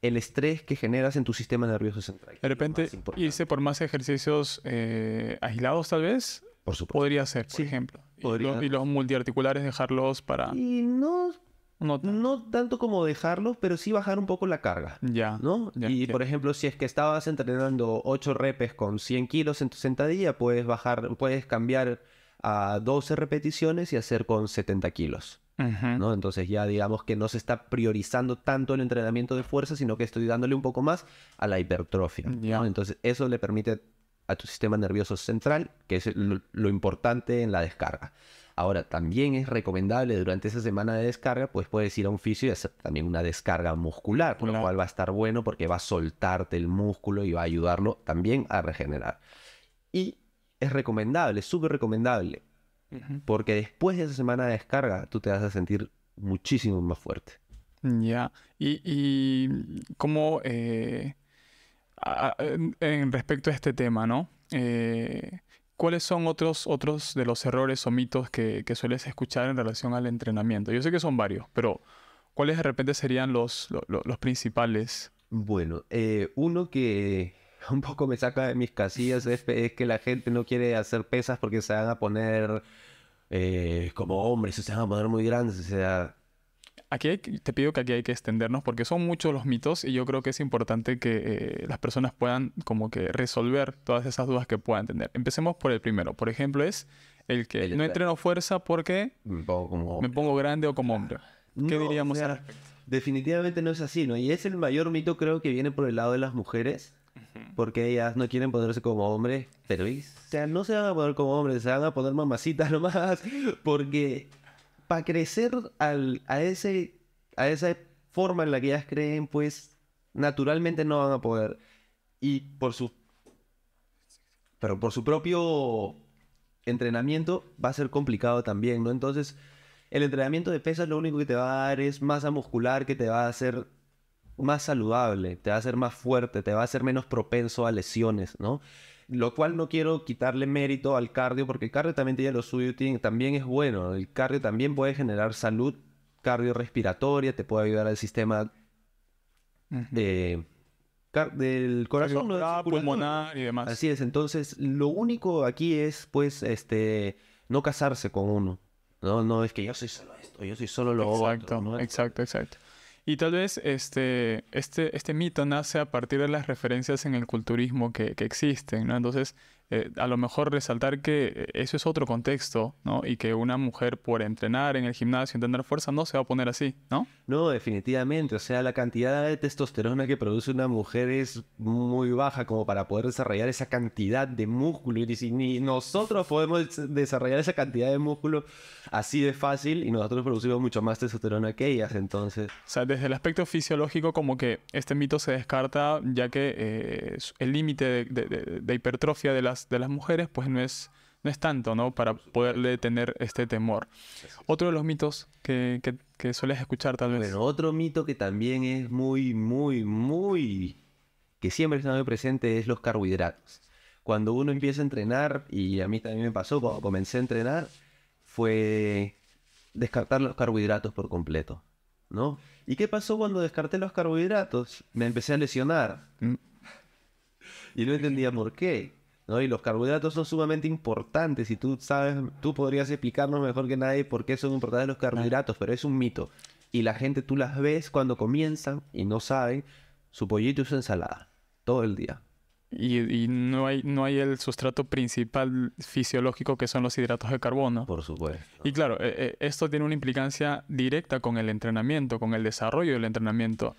el estrés que generas en tu sistema nervioso central. De repente hice por más ejercicios eh, aislados tal vez. Por Podría ser, por ejemplo. Podría. Y, los, multiarticulares dejarlos para... Y no no, tanto como dejarlo, pero sí bajar un poco la carga. ¿No? y por ejemplo, si es que estabas entrenando 8 repes con 100 kilos en tu sentadilla, puedes bajar, puedes cambiar a 12 repeticiones y hacer con 70 kilos. ¿no? Entonces ya digamos que no se está priorizando tanto el entrenamiento de fuerza, sino que estoy dándole un poco más a la hipertrofia. Entonces eso le permite a tu sistema nervioso central, que es lo importante en la descarga. Ahora, también es recomendable durante esa semana de descarga, pues puedes ir a un fisio y hacer también una descarga muscular, ...con lo cual va a estar bueno porque va a soltarte el músculo y va a ayudarlo también a regenerar. Y es recomendable, súper recomendable, porque después de esa semana de descarga tú te vas a sentir muchísimo más fuerte. Ya, y, y cómo eh, en respecto a este tema, ¿no? Eh, ¿Cuáles son otros, otros de los errores o mitos que, sueles escuchar en relación al entrenamiento? Yo sé que son varios, pero ¿cuáles de repente serían los, los, principales? Bueno, eh, uno que un poco me saca de mis casillas es, que la gente no quiere hacer pesas porque se van a poner eh, como hombres, se van a poner muy grandes. O sea, aquí te pido que aquí hay que extendernos porque son muchos los mitos y yo creo que es importante que eh, las personas puedan como que resolver todas esas dudas que puedan tener. Empecemos por el primero. Por ejemplo, es el que no entreno fuerza porque me pongo, grande o como ah, hombre. ¿Qué diríamos Definitivamente no es así, ¿no? Y es el mayor mito creo que viene por el lado de las mujeres. Porque ellas no quieren ponerse como hombre. pero o sea, no se van a poner como hombre, se van a poner mamacitas nomás, porque para crecer al, a, a esa forma en la que ellas creen, pues naturalmente no van a poder. Y por su. Pero por su propio entrenamiento va a ser complicado también, ¿no? Entonces, el entrenamiento de pesas lo único que te va a dar es masa muscular que te va a hacer más saludable, te va a hacer más fuerte, te va a hacer menos propenso a lesiones, ¿no? lo cual no quiero quitarle mérito al cardio, porque el cardio también lo suyo, también es bueno. El cardio también puede generar salud cardiorrespiratoria, te puede ayudar al sistema de, del corazón, ah, pulmonar y demás. Así es, entonces lo único aquí es, pues, este, no casarse con uno. No, no es que yo soy solo esto, yo soy solo lo otro. ¿no? Exacto, exacto. Y tal vez este, este, este mito nace a partir de las referencias en el culturismo que, que existen, ¿no? Entonces, eh, a lo mejor resaltar que eh, eso es otro contexto, ¿no? Y que una mujer por entrenar en el gimnasio, y entender fuerza, no se va a poner así, ¿no? No, definitivamente. O sea, la cantidad de testosterona que produce una mujer es muy baja como para poder desarrollar esa cantidad de músculo. Y si ni nosotros podemos desarrollar esa cantidad de músculo así de fácil y nosotros producimos mucho más testosterona que ellas, entonces. O sea, desde el aspecto fisiológico como que este mito se descarta ya que eh, el límite de, de hipertrofia de las de las mujeres, pues no es, no es tanto, ¿no? Para poderle tener este temor. Otro de los mitos que, sueles escuchar tal vez. otro mito que también es muy, muy, muy... que siempre está muy presente es los carbohidratos. Cuando uno empieza a entrenar, y a mí también me pasó cuando comencé a entrenar, fue descartar los carbohidratos por completo, ¿no? ¿Y qué pasó cuando descarté los carbohidratos? Me empecé a lesionar. Mm. Y no entendía por qué. ¿no? Y los carbohidratos son sumamente importantes y tú sabes, tú podrías explicarnos mejor que nadie por qué son importantes los carbohidratos, pero es un mito. Y la gente tú las ves cuando comienzan y no saben su pollito es ensalada todo el día. Y, no, hay, no hay el sustrato principal fisiológico que son los hidratos de carbono. Por supuesto. Y claro, e, e, esto tiene una implicancia directa con el entrenamiento, con el desarrollo del entrenamiento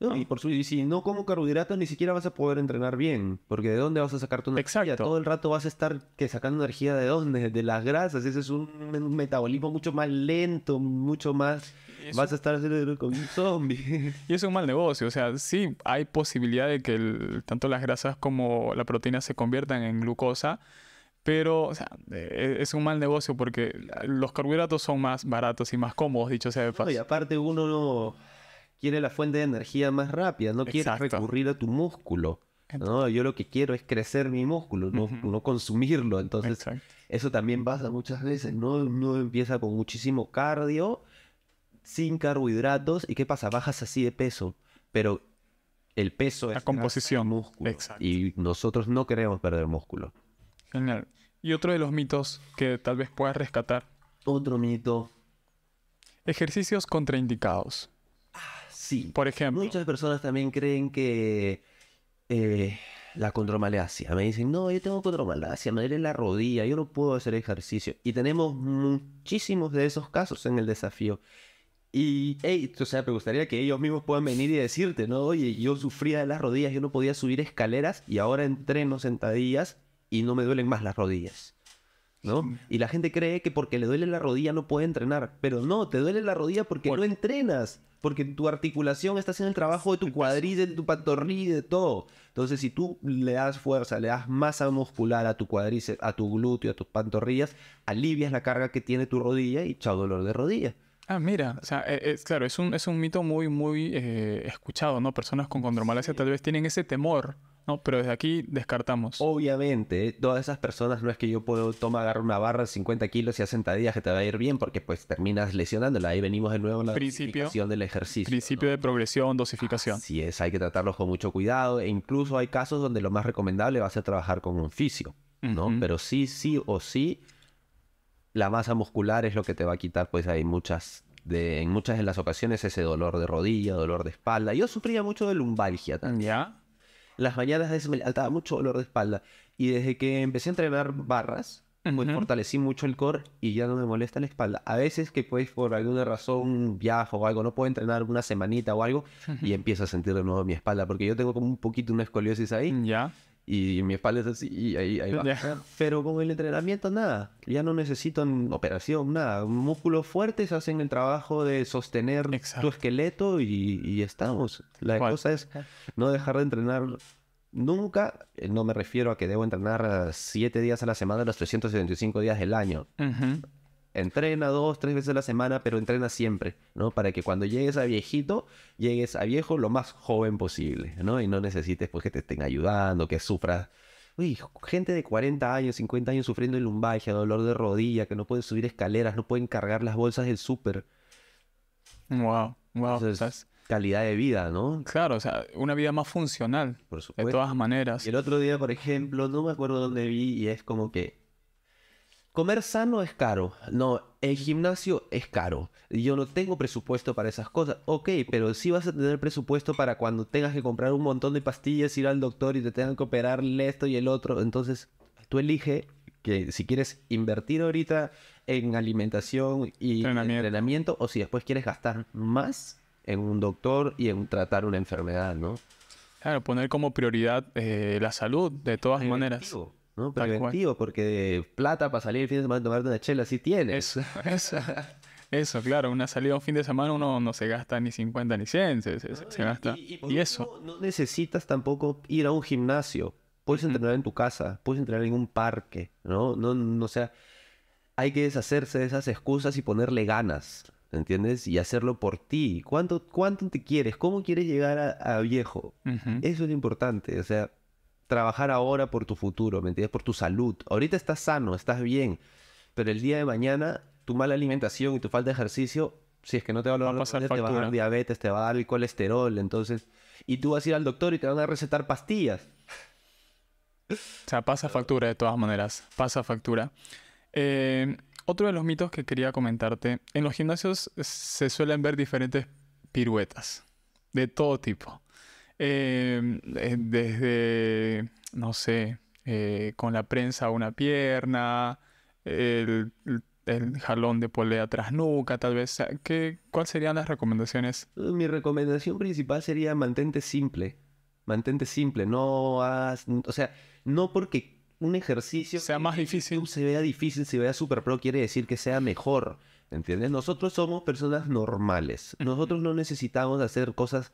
y por su, si no como carbohidratos ni siquiera vas a poder entrenar bien, porque ¿de dónde vas a sacar tu energía? Exacto. Todo el rato vas a estar que sacando energía de dónde, de las grasas, ese es un, metabolismo mucho más lento, mucho más vas a estar con un zombie. Y es un mal negocio, o sea, sí hay posibilidad de que tanto las grasas como la proteína se conviertan en glucosa, pero o sea, eh, es un mal negocio porque los carbohidratos son más baratos y más cómodos, dicho sea de paso. y aparte uno no quiere la fuente de energía más rápida, no quiere recurrir a tu músculo. No, yo lo que quiero es crecer mi músculo, no, consumirlo. Entonces, eso también pasa muchas veces, ¿no? Uno empieza con muchísimo cardio, sin carbohidratos, ¿y qué pasa? Bajas así de peso, pero el peso la es composición. músculo. Y nosotros no queremos perder músculo. Genial. Y otro de los mitos que tal vez puedas rescatar. Otro mito. Ejercicios contraindicados. Sí. Por ejemplo. Muchas personas también creen que eh, la condromalacia. Me dicen, no, yo tengo condromalacia, me duele la rodilla, yo no puedo hacer ejercicio. Y tenemos muchísimos de esos casos en el desafío. Y, hey, o sea, me gustaría que ellos mismos puedan venir y decirte, ¿no? Oye, yo sufría de las rodillas, yo no podía subir escaleras y ahora entreno sentadillas y no me duelen más las rodillas. ¿no? Y la gente cree que porque le duele la rodilla no puede entrenar, pero no, te duele la rodilla porque no entrenas, porque tu articulación está haciendo el trabajo de tu cuadrilla, de tu pantorrilla, de todo. Entonces, si tú le das fuerza, le das masa muscular a tu cuadriceps, a tu glúteo, a tus pantorrillas, alivias la carga que tiene tu rodilla y chao dolor de rodilla. Ah, mira, o sea, e, es, claro, es un, es un mito muy, muy eh, escuchado, ¿no? Personas con condromalacia tal vez tienen ese temor ¿no? Pero desde aquí descartamos. Obviamente, todas esas personas no es que yo puedo tomar agarrar una barra de 50 kilos y a sentadillas que te va a ir bien porque pues terminas lesionándola. Ahí venimos de nuevo a la principio, del ejercicio. Principio de progresión, dosificación. Así es, hay que tratarlos con mucho cuidado e incluso hay casos donde lo más recomendable va a ser trabajar con un fisio, ¿no? Pero sí, sí o sí, la masa muscular es lo que te va a quitar pues hay muchas de, en muchas de las ocasiones ese dolor de rodilla, dolor de espalda. Yo sufría mucho de lumbalgia también. ¿Ya? las mañanas me saltaba mucho dolor de espalda. Y desde que empecé a entrenar barras, pues fortalecí mucho el core y ya no me molesta la espalda. A veces que pues por alguna razón viajo o algo, no puedo entrenar una semanita o algo y empiezo a sentir de nuevo mi espalda porque yo tengo como un poquito una escoliosis ahí. Ya y mi espalda es así y ahí, ahí va. Pero con el entrenamiento nada, ya no necesito operación, nada. Músculos fuertes hacen el trabajo de sostener tu esqueleto y, estamos. La cosa es no dejar de entrenar nunca, eh, no me refiero a que debo entrenar 7 eh, días a la semana, los 375 días del año entrena dos, tres veces a la semana, pero entrena siempre, ¿no? Para que cuando llegues a viejito, llegues a viejo lo más joven posible, ¿no? Y no necesites pues que te estén ayudando, que sufras. Uy, gente de 40 años, 50 años sufriendo de lumbalgia, dolor de rodilla, que no pueden subir escaleras, no pueden cargar las bolsas del súper. Wow, wow. Entonces, calidad de vida, ¿no? Claro, o sea, una vida más funcional. Por supuesto. De todas maneras. Y el otro día, por ejemplo, no me acuerdo dónde vi y es como que Comer sano es caro. No, el gimnasio es caro. Yo no tengo presupuesto para esas cosas. Ok, pero sí vas a tener presupuesto para cuando tengas que comprar un montón de pastillas, ir al doctor y te tengan que operar esto y el otro. Entonces, tú elige que si quieres invertir ahorita en alimentación y entrenamiento, o si después quieres gastar más en un doctor y en tratar una enfermedad, ¿no? Claro, poner como prioridad eh, la salud de todas maneras. ¿no? Preventivo, porque plata para salir el fin de semana a tomarte una chela si tienes. Eso, claro, una salida un fin de semana uno no se gasta ni 50 ni 100, se, gasta. Y, eso. No necesitas tampoco ir a un gimnasio, puedes entrenar en tu casa, puedes entrenar en un parque, ¿no? No, no o sea, hay que deshacerse de esas excusas y ponerle ganas. ¿entiendes? Y hacerlo por ti. ¿Cuánto, cuánto te quieres? ¿Cómo quieres llegar a, viejo? Eso es importante. O sea, trabajar ahora por tu futuro, ¿me entiendes? Por tu salud. Ahorita estás sano, estás bien, pero el día de mañana tu mala alimentación y tu falta de ejercicio, si es que no te va a te dar diabetes, te va a dar el colesterol, entonces... Y tú vas a ir al doctor y te van a recetar pastillas. O sea, pasa factura de todas maneras, pasa factura. Eh, otro de los mitos que quería comentarte, en los gimnasios se suelen ver diferentes piruetas, de todo tipo. Em, eh, desde, no sé, eh, con la prensa a una pierna, el, jalón de polea tras nuca, tal vez. ¿Qué, ¿Cuáles serían las recomendaciones? Eh, mi recomendación principal sería mantente simple. Mantente simple, no haz, o sea, no porque un ejercicio sea más difícil. Se vea difícil, se vea super pro, quiere decir que sea mejor. ¿Entiendes? Nosotros somos personas normales. Nosotros no necesitamos hacer cosas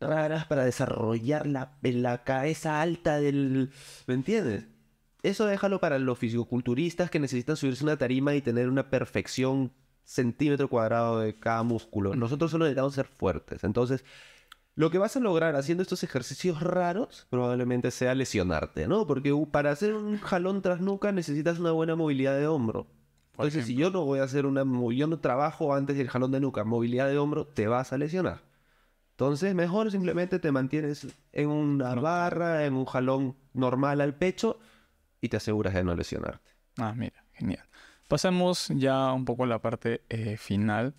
raras para desarrollar la, cabeza alta del... ¿Me entiendes? Eso déjalo para los fisicoculturistas que necesitan subirse una tarima y tener una perfección centímetro cuadrado de cada músculo. Nosotros solo necesitamos ser fuertes. Entonces, lo que vas a lograr haciendo estos ejercicios raros probablemente sea lesionarte, ¿no? Porque uh, para hacer un jalón tras nuca necesitas una buena movilidad de hombro. Entonces, si yo no voy a hacer una... Yo no trabajo antes del jalón de nuca, movilidad de hombro, te vas a lesionar. Entonces, mejor simplemente te mantienes en una barra, en un jalón normal al pecho y te aseguras de no lesionarte. Ah, mira, genial. Pasamos ya un poco a la parte eh, final.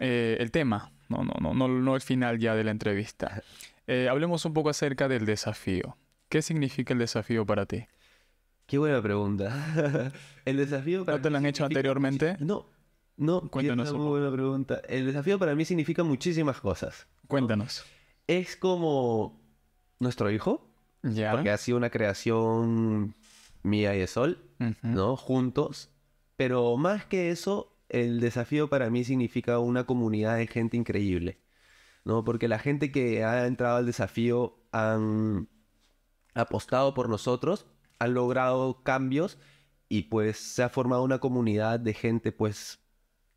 Eh, el tema, no, no, no, no, no el final ya de la entrevista. Eh, hablemos un poco acerca del desafío. ¿Qué significa el desafío para ti? Qué buena pregunta. el desafío para ¿No te lo han hecho anteriormente? No, no, Es una muy buena pregunta. El desafío para mí significa muchísimas cosas. Cuéntanos. Es como nuestro hijo, porque ha sido una creación mía y de Sol, ¿no? Juntos. Pero más que eso, el desafío para mí significa una comunidad de gente increíble, ¿no? Porque la gente que ha entrado al desafío han apostado por nosotros, han logrado cambios y pues se ha formado una comunidad de gente pues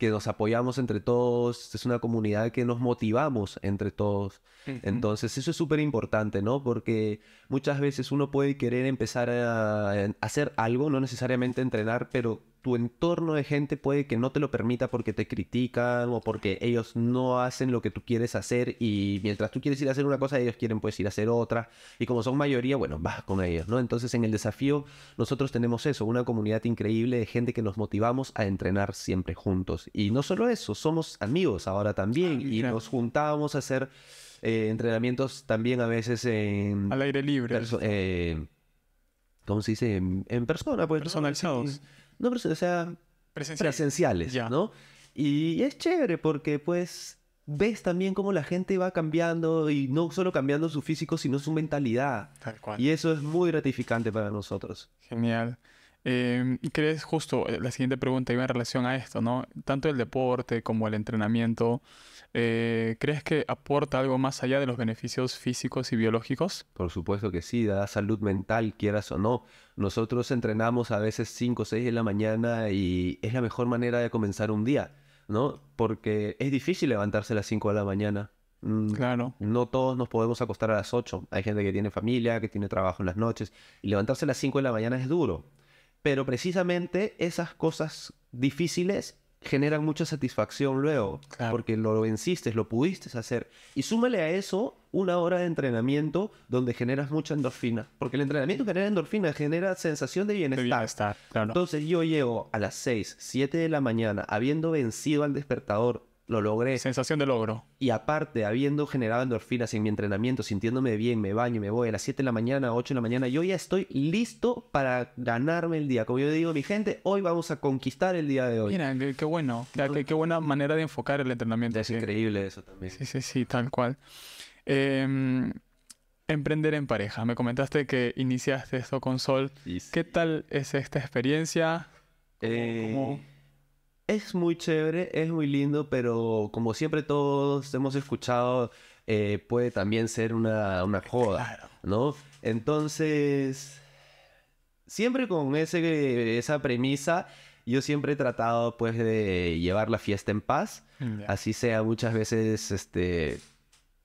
que nos apoyamos entre todos, es una comunidad que nos motivamos entre todos. Entonces eso es súper importante, ¿no? Porque muchas veces uno puede querer empezar a hacer algo, no necesariamente entrenar, pero tu entorno de gente puede que no te lo permita porque te critican o porque ellos no hacen lo que tú quieres hacer y mientras tú quieres ir a hacer una cosa, ellos quieren pues ir a hacer otra. Y como son mayoría, bueno, vas con ellos, ¿no? Entonces en el desafío nosotros tenemos eso, una comunidad increíble de gente que nos motivamos a entrenar siempre juntos. Y no solo eso, somos amigos ahora también ah, y nos juntábamos a hacer eh, entrenamientos también a veces en... Al aire libre. Eh, ¿Cómo se dice? En, persona, pues. Personalizados no presenciales, o sea, presenciales, ya. ¿no? Y es chévere porque pues ves también cómo la gente va cambiando y no solo cambiando su físico, sino su mentalidad. Tal Y eso es muy gratificante para nosotros. Genial. Em, y crees justo, eh, la siguiente pregunta iba en relación a esto, ¿no? Tanto el deporte como el entrenamiento, eh, ¿crees que aporta algo más allá de los beneficios físicos y biológicos? Por supuesto que sí, da salud mental, quieras o no. Nosotros entrenamos a veces 5 o 6 de la mañana y es la mejor manera de comenzar un día, ¿no? Porque es difícil levantarse a las 5 de la mañana. Mm, claro. No todos nos podemos acostar a las 8. Hay gente que tiene familia, que tiene trabajo en las noches. Y levantarse a las 5 de la mañana es duro. Pero precisamente esas cosas difíciles generan mucha satisfacción luego, porque lo venciste, lo pudiste hacer. Y súmale a eso una hora de entrenamiento donde generas mucha endorfina, porque el entrenamiento genera endorfina, genera sensación de bienestar. Entonces yo llego a las 6, 7 de la mañana, habiendo vencido al despertador, lo logré. Sensación de logro. Y aparte, habiendo generado endorfinas en mi entrenamiento, sintiéndome bien, me baño, me voy a las 7 de la mañana, 8 de la mañana, yo ya estoy listo para ganarme el día. Como yo digo, mi gente, hoy vamos a conquistar el día de hoy. Mira, qué bueno, qué, buena manera de enfocar el entrenamiento. Es increíble eso también. Sí, sí, sí, tal cual. Em, emprender en pareja. Me comentaste que iniciaste esto con Sol. ¿Qué tal es esta experiencia? cómo eh, es muy chévere, es muy lindo, pero como siempre todos hemos escuchado, eh, puede también ser una, una joda, ¿no? Entonces, siempre con ese, esa premisa, yo siempre he tratado pues de llevar la fiesta en paz, así sea muchas veces este,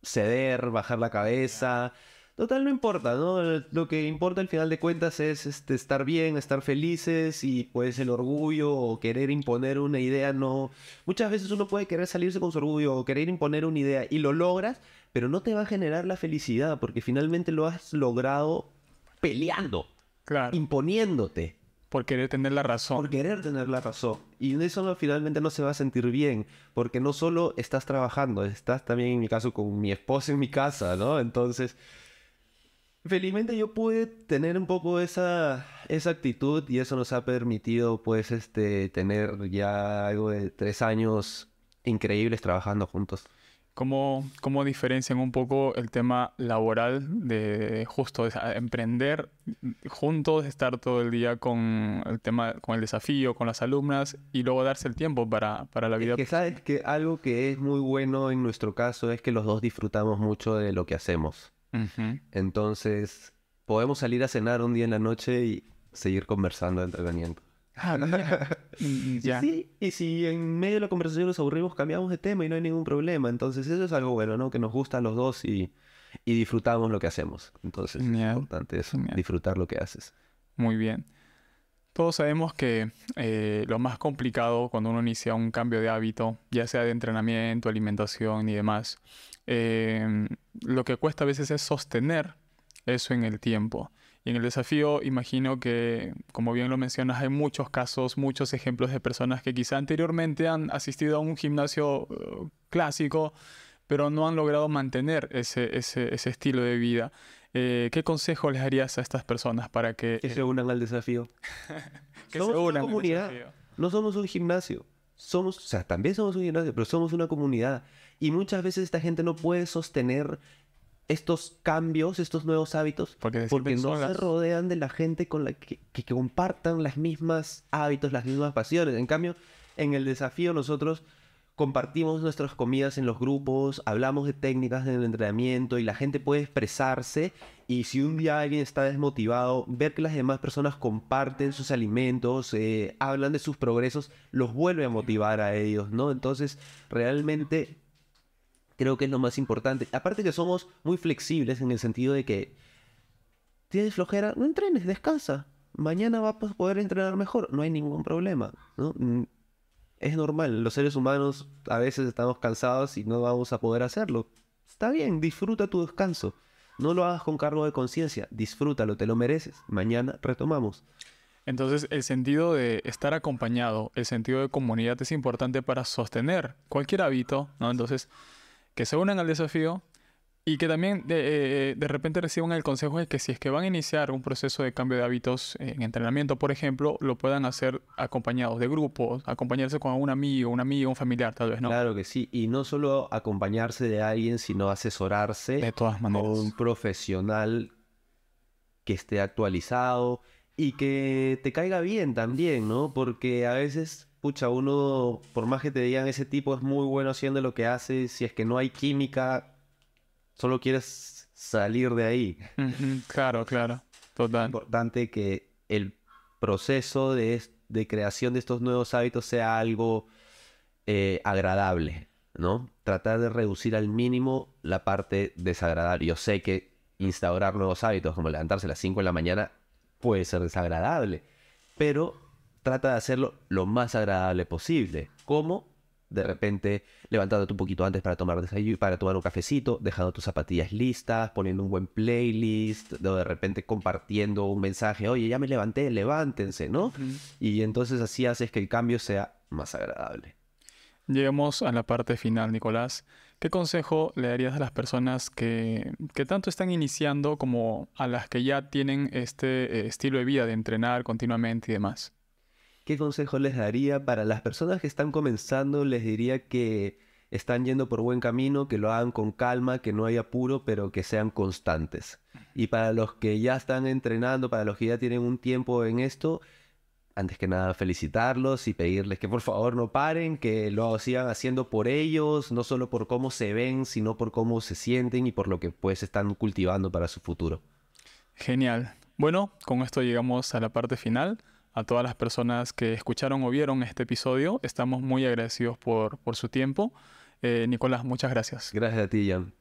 ceder, bajar la cabeza. Total, no importa, ¿no? Lo que importa al final de cuentas es este, estar bien, estar felices y pues el orgullo o querer imponer una idea, no. Muchas veces uno puede querer salirse con su orgullo o querer imponer una idea y lo logras, pero no te va a generar la felicidad porque finalmente lo has logrado peleando, imponiéndote. Por querer tener la razón. Por querer tener la razón. Y eso no, finalmente no se va a sentir bien, porque no solo estás trabajando, estás también en mi caso con mi esposa en mi casa, ¿no? Entonces felizmente yo pude tener un poco esa, esa actitud y eso nos ha permitido pues este, tener ya algo de tres años increíbles trabajando juntos. ¿Cómo, ¿Cómo, diferencian un poco el tema laboral de justo emprender juntos, estar todo el día con el tema, con el desafío, con las alumnas y luego darse el tiempo para, la vida? que sabes que algo que es muy bueno en nuestro caso es que los dos disfrutamos mucho de lo que hacemos. Entonces, podemos salir a cenar un día en la noche y seguir conversando de entrenamiento. Ah, y, y si en medio de la conversación nos aburrimos, cambiamos de tema y no hay ningún problema. Entonces, eso es algo bueno, ¿no? Que nos gusta a los dos y, disfrutamos lo que hacemos. Entonces, es importante eso, disfrutar lo que haces. Muy bien. Todos sabemos que eh, lo más complicado cuando uno inicia un cambio de hábito, ya sea de entrenamiento, alimentación y demás, Em, lo que cuesta a veces es sostener eso en el tiempo. Y en el desafío imagino que, como bien lo mencionas, hay muchos casos, muchos ejemplos de personas que quizá anteriormente han asistido a un gimnasio eh, clásico, pero no han logrado mantener ese, ese, estilo de vida. Eh, ¿Qué consejo les harías a estas personas para que... Que eh, se unan al desafío. que somos una comunidad, no somos un gimnasio somos, o sea, también somos un pero somos una comunidad. Y muchas veces esta gente no puede sostener estos cambios, estos nuevos hábitos, porque, no se rodean de la gente con la que, que, que compartan las mismas hábitos, las mismas pasiones. En cambio, en el desafío nosotros compartimos nuestras comidas en los grupos, hablamos de técnicas del entrenamiento y la gente puede expresarse. Y si un día alguien está desmotivado, ver que las demás personas comparten sus alimentos, eh, hablan de sus progresos, los vuelve a motivar a ellos, ¿no? Entonces, realmente creo que es lo más importante. Aparte que somos muy flexibles en el sentido de que tienes flojera, no entrenes, descansa. Mañana vas a poder entrenar mejor, no hay ningún problema, ¿no? es normal, los seres humanos a veces estamos cansados y no vamos a poder hacerlo. Está bien, disfruta tu descanso. No lo hagas con cargo de conciencia, disfrútalo, te lo mereces. Mañana retomamos. Entonces, el sentido de estar acompañado, el sentido de comunidad es importante para sostener cualquier hábito, ¿no? Entonces, que se unan al desafío, y que también de, eh, de, repente reciban el consejo de que si es que van a iniciar un proceso de cambio de hábitos en entrenamiento, por ejemplo, lo puedan hacer acompañados de grupos, acompañarse con un amigo, un amigo, un familiar tal vez, ¿no? Claro que sí, y no solo acompañarse de alguien, sino asesorarse con un profesional que esté actualizado y que te caiga bien también, ¿no? Porque a veces pucha, uno, por más que te digan ese tipo es muy bueno haciendo lo que hace, si es que no hay química solo quieres salir de ahí. Claro, claro. Total. Es importante que el proceso de, creación de estos nuevos hábitos sea algo eh, agradable, ¿no? Tratar de reducir al mínimo la parte desagradable. Yo sé que instaurar nuevos hábitos, como levantarse a las 5 de la mañana, puede ser desagradable, pero trata de hacerlo lo más agradable posible. ¿Cómo? de repente levantándote un poquito antes para tomar desayuno, para tomar un cafecito, dejando tus zapatillas listas, poniendo un buen playlist, o de repente compartiendo un mensaje, oye, ya me levanté, levántense, ¿no? Y entonces así haces que el cambio sea más agradable. Llegamos a la parte final, Nicolás. ¿Qué consejo le darías a las personas que, tanto están iniciando como a las que ya tienen este eh, estilo de vida de entrenar continuamente y demás? ¿Qué consejo les daría para las personas que están comenzando? Les diría que están yendo por buen camino, que lo hagan con calma, que no haya apuro, pero que sean constantes. Y para los que ya están entrenando, para los que ya tienen un tiempo en esto, antes que nada felicitarlos y pedirles que por favor no paren, que lo sigan haciendo por ellos, no solo por cómo se ven, sino por cómo se sienten y por lo que pues están cultivando para su futuro. Genial. Bueno, con esto llegamos a la parte final a todas las personas que escucharon o vieron este episodio. Estamos muy agradecidos por, por su tiempo. Eh, Nicolás, muchas gracias. Gracias a ti, Jan.